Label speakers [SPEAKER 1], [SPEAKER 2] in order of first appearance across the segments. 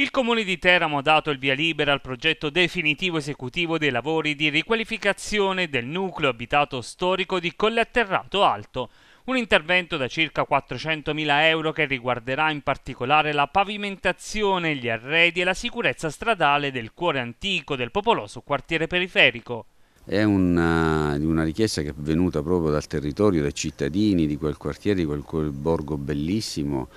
[SPEAKER 1] Il Comune di Teramo ha dato il via libera al progetto definitivo esecutivo dei lavori di riqualificazione del nucleo abitato storico di Colleatterrato Alto, un intervento da circa 400.000 euro che riguarderà in particolare la pavimentazione, gli arredi e la sicurezza stradale del cuore antico del popoloso quartiere periferico.
[SPEAKER 2] È una, una, richiesta che è venuta proprio dal territorio, dai cittadini di quel quartiere, di quel, quel borgo bellissimo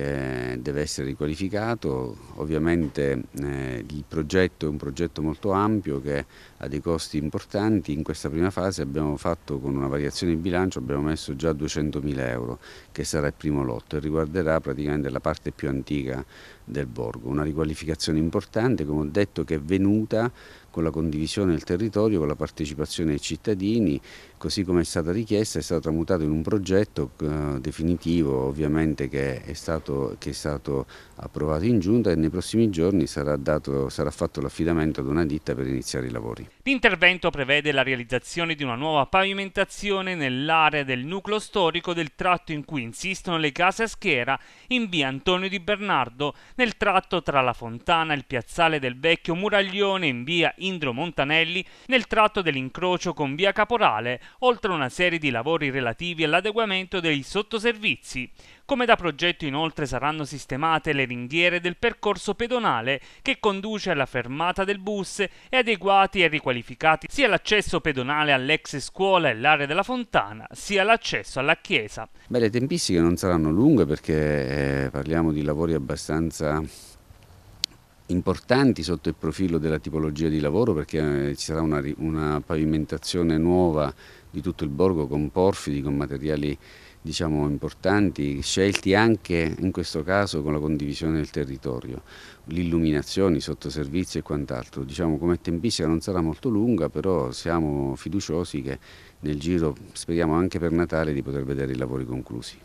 [SPEAKER 2] che deve essere riqualificato. Ovviamente eh, il progetto è un progetto molto ampio che ha dei costi importanti. In questa prima fase abbiamo fatto con una variazione di bilancio, abbiamo messo già 200.000 euro, che sarà il primo lotto e riguarderà praticamente la parte più antica del borgo. Una riqualificazione importante, come ho detto, che è venuta con la condivisione del territorio, con la partecipazione dei cittadini, così come è stata richiesta, è stato tramutato in un progetto eh, definitivo ovviamente che è, stato, che è, stato, approvato in giunta e nei prossimi giorni sarà, dato, sarà fatto l'affidamento ad una ditta per iniziare i
[SPEAKER 1] lavori. L'intervento prevede la realizzazione di una nuova pavimentazione nell'area del nucleo storico del tratto in cui insistono le case a schiera in via Antonio di Bernardo, nel tratto tra la Fontana e il piazzale del vecchio Muraglione in via Indro Montanelli, nel tratto dell'incrocio con via Caporale, oltre a una serie di lavori relativi all'adeguamento dei sottoservizi. Come da progetto inoltre saranno sistemate le ringhiere del percorso pedonale che conduce alla fermata del bus e adeguati e riqualificati sia l'accesso pedonale all'ex scuola e l'area della fontana, sia l'accesso alla chiesa.
[SPEAKER 2] Beh, le tempistiche non saranno lunghe perché eh, parliamo di lavori abbastanza importanti sotto il profilo della tipologia di lavoro perché eh, ci sarà una, una pavimentazione nuova di tutto il borgo con porfidi, con materiali diciamo, importanti, scelti anche in questo caso con la condivisione del territorio, l'illuminazione, i sottoservizi e quant'altro. Diciamo come tempistica non sarà molto lunga, però siamo fiduciosi che nel giro, speriamo anche per Natale, di poter vedere i lavori conclusi.